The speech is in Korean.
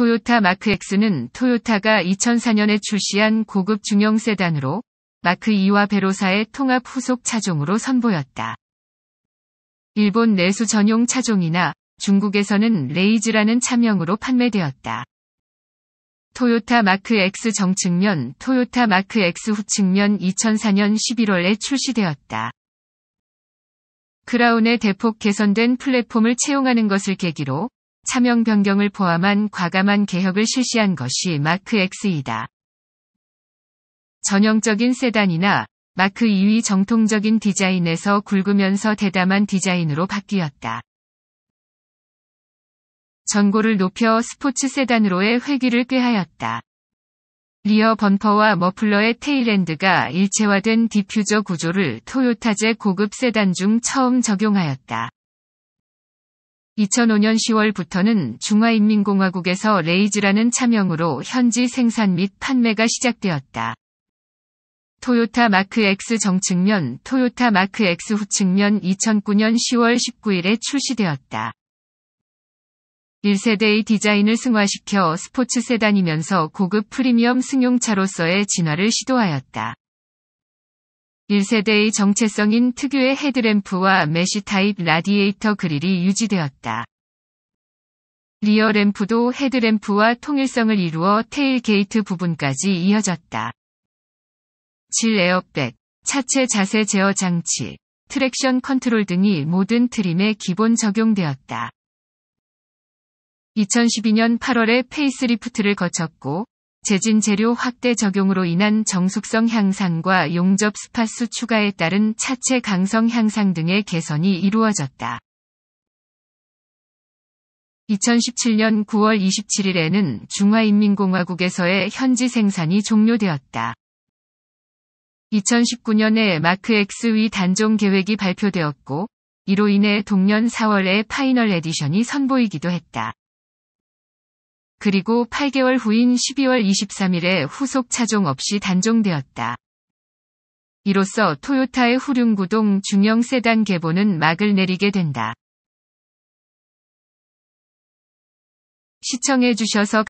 토요타 마크 X는 토요타가 2004년에 출시한 고급 중형 세단으로 마크 2와 베로사의 통합 후속 차종으로 선보였다. 일본 내수 전용 차종이나 중국에서는 레이즈라는 차명으로 판매되었다. 토요타 마크 X 정측면 토요타 마크 X 후측면 2004년 11월에 출시되었다. 크라운의 대폭 개선된 플랫폼을 채용하는 것을 계기로 차명 변경을 포함한 과감한 개혁을 실시한 것이 마크 X이다. 전형적인 세단이나 마크 2위 정통적인 디자인에서 굵으면서 대담한 디자인으로 바뀌었다. 전고를 높여 스포츠 세단으로의 회귀를 꾀하였다. 리어 범퍼와 머플러의 테일랜드가 일체화된 디퓨저 구조를 토요타제 고급 세단 중 처음 적용하였다. 2005년 10월부터는 중화인민공화국에서 레이즈라는 차명으로 현지 생산 및 판매가 시작되었다. 토요타 마크 X 정측면 토요타 마크 X 후측면 2009년 10월 19일에 출시되었다. 1세대의 디자인을 승화시켜 스포츠 세단이면서 고급 프리미엄 승용차로서의 진화를 시도하였다. 1세대의 정체성인 특유의 헤드램프와 메쉬 타입 라디에이터 그릴이 유지되었다. 리어램프도 헤드램프와 통일성을 이루어 테일 게이트 부분까지 이어졌다. 질 에어백, 차체 자세 제어 장치, 트랙션 컨트롤 등이 모든 트림에 기본 적용되었다. 2012년 8월에 페이스리프트를 거쳤고 재진 재료 확대 적용으로 인한 정숙성 향상과 용접 스팟수 추가에 따른 차체 강성 향상 등의 개선이 이루어졌다. 2017년 9월 27일에는 중화인민공화국에서의 현지 생산이 종료되었다. 2019년에 마크 X위 단종 계획이 발표되었고, 이로 인해 동년 4월에 파이널 에디션이 선보이기도 했다. 그리고 8개월 후인 12월 23일에 후속 차종 없이 단종되었다. 이로써 토요타의 후륜구동 중형 세단 개보는 막을 내리게 된다. 시청해주셔서